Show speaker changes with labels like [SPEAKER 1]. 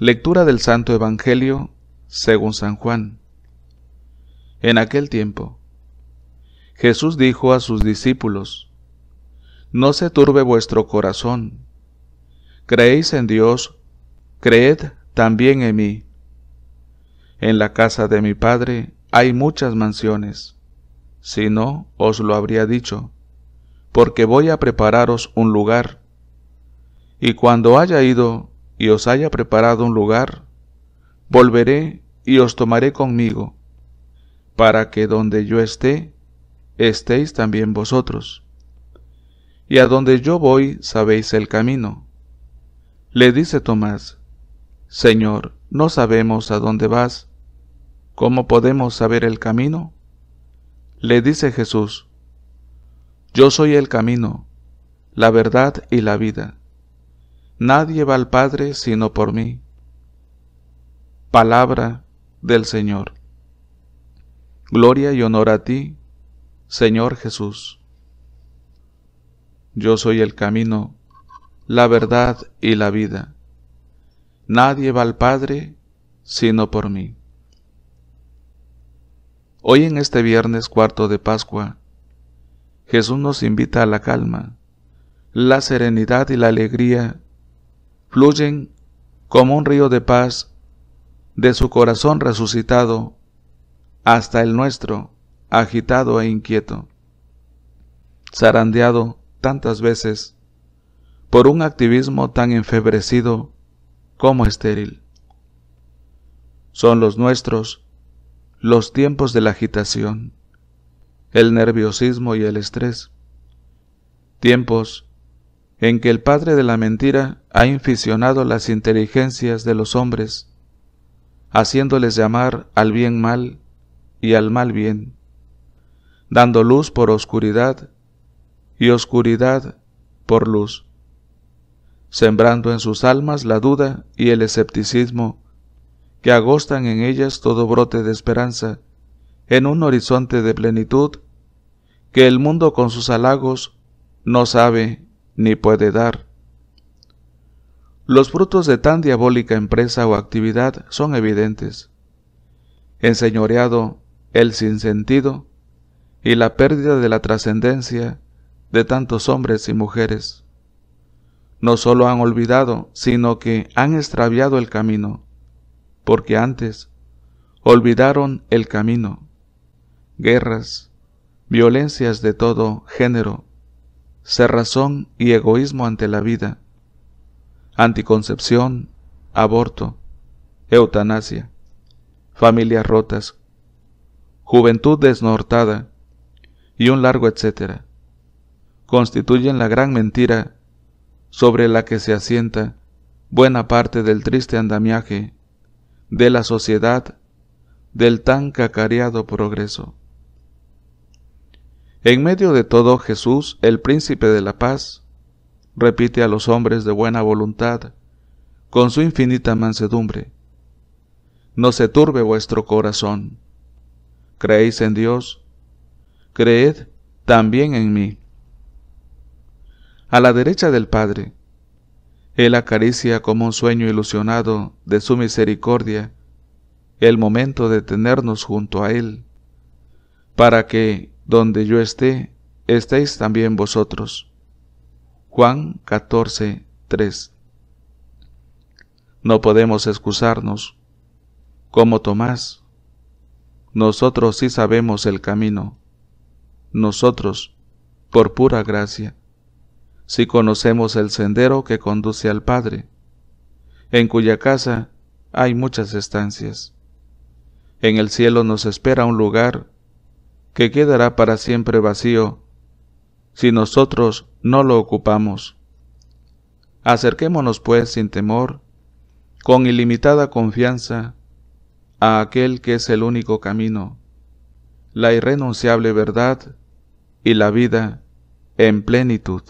[SPEAKER 1] Lectura del Santo Evangelio según San Juan. En aquel tiempo, Jesús dijo a sus discípulos, No se turbe vuestro corazón. Creéis en Dios, creed también en mí. En la casa de mi Padre hay muchas mansiones. Si no, os lo habría dicho, porque voy a prepararos un lugar. Y cuando haya ido os haya preparado un lugar, volveré y os tomaré conmigo, para que donde yo esté, estéis también vosotros. Y a donde yo voy sabéis el camino. Le dice Tomás, Señor, no sabemos a dónde vas, ¿cómo podemos saber el camino? Le dice Jesús, Yo soy el camino, la verdad y la vida. Nadie va al Padre sino por mí. Palabra del Señor. Gloria y honor a ti, Señor Jesús. Yo soy el camino, la verdad y la vida. Nadie va al Padre sino por mí. Hoy en este viernes cuarto de Pascua, Jesús nos invita a la calma, la serenidad y la alegría fluyen como un río de paz de su corazón resucitado hasta el nuestro, agitado e inquieto, zarandeado tantas veces por un activismo tan enfebrecido como estéril. Son los nuestros los tiempos de la agitación, el nerviosismo y el estrés, tiempos en que el padre de la mentira ha inficionado las inteligencias de los hombres, haciéndoles llamar al bien mal y al mal bien, dando luz por oscuridad y oscuridad por luz, sembrando en sus almas la duda y el escepticismo que agostan en ellas todo brote de esperanza, en un horizonte de plenitud que el mundo con sus halagos no sabe ni puede dar. Los frutos de tan diabólica empresa o actividad son evidentes. Enseñoreado, el sinsentido y la pérdida de la trascendencia de tantos hombres y mujeres. No solo han olvidado, sino que han extraviado el camino, porque antes olvidaron el camino. Guerras, violencias de todo género, cerrazón y egoísmo ante la vida, anticoncepción, aborto, eutanasia, familias rotas, juventud desnortada y un largo etcétera, constituyen la gran mentira sobre la que se asienta buena parte del triste andamiaje de la sociedad del tan cacareado progreso. En medio de todo, Jesús, el príncipe de la paz, repite a los hombres de buena voluntad, con su infinita mansedumbre, No se turbe vuestro corazón. Creéis en Dios, creed también en mí. A la derecha del Padre, Él acaricia como un sueño ilusionado de su misericordia el momento de tenernos junto a Él, para que, donde yo esté, estéis también vosotros. Juan 14, 3. No podemos excusarnos, como Tomás. Nosotros sí sabemos el camino. Nosotros, por pura gracia, sí conocemos el sendero que conduce al Padre, en cuya casa hay muchas estancias. En el cielo nos espera un lugar que quedará para siempre vacío si nosotros no lo ocupamos. Acerquémonos pues sin temor, con ilimitada confianza, a aquel que es el único camino, la irrenunciable verdad y la vida en plenitud.